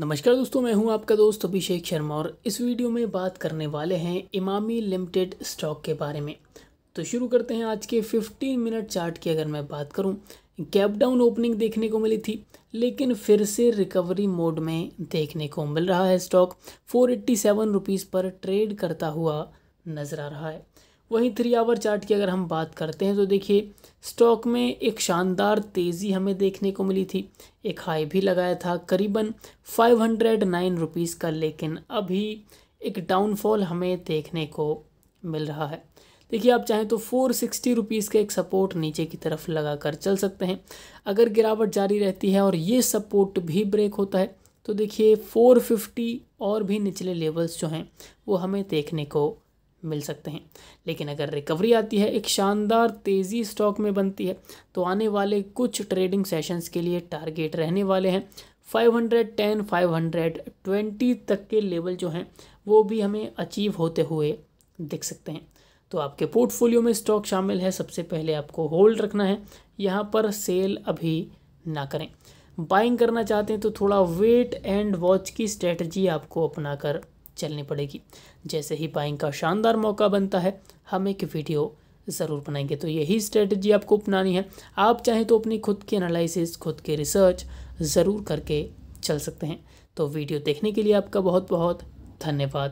नमस्कार दोस्तों मैं हूं आपका दोस्त अभिषेक शर्मा और इस वीडियो में बात करने वाले हैं इमामी लिमिटेड स्टॉक के बारे में तो शुरू करते हैं आज के 15 मिनट चार्ट की अगर मैं बात करूं गैप डाउन ओपनिंग देखने को मिली थी लेकिन फिर से रिकवरी मोड में देखने को मिल रहा है स्टॉक फोर एट्टी पर ट्रेड करता हुआ नज़र आ रहा है वहीं थ्री आवर चार्ट की अगर हम बात करते हैं तो देखिए स्टॉक में एक शानदार तेज़ी हमें देखने को मिली थी एक हाई भी लगाया था करीबन फाइव हंड्रेड नाइन रुपीज़ का लेकिन अभी एक डाउनफॉल हमें देखने को मिल रहा है देखिए आप चाहें तो फोर सिक्सटी रुपीज़ का एक सपोर्ट नीचे की तरफ लगा कर चल सकते हैं अगर गिरावट जारी रहती है और ये सपोर्ट भी ब्रेक होता है तो देखिए फोर फिफ्टी और भी निचले लेवल्स जो हैं वो हमें देखने को मिल सकते हैं लेकिन अगर रिकवरी आती है एक शानदार तेज़ी स्टॉक में बनती है तो आने वाले कुछ ट्रेडिंग सेशंस के लिए टारगेट रहने वाले हैं 510, 520 तक के लेवल जो हैं वो भी हमें अचीव होते हुए दिख सकते हैं तो आपके पोर्टफोलियो में स्टॉक शामिल है सबसे पहले आपको होल्ड रखना है यहाँ पर सेल अभी ना करें बाइंग करना चाहते हैं तो थोड़ा वेट एंड वॉच की स्ट्रेटजी आपको अपना कर चलनी पड़ेगी जैसे ही बाइंग का शानदार मौका बनता है हम एक वीडियो ज़रूर बनाएंगे तो यही स्ट्रेटजी आपको अपनानी है आप चाहें तो अपनी खुद की एनालिसिस खुद के रिसर्च ज़रूर करके चल सकते हैं तो वीडियो देखने के लिए आपका बहुत बहुत धन्यवाद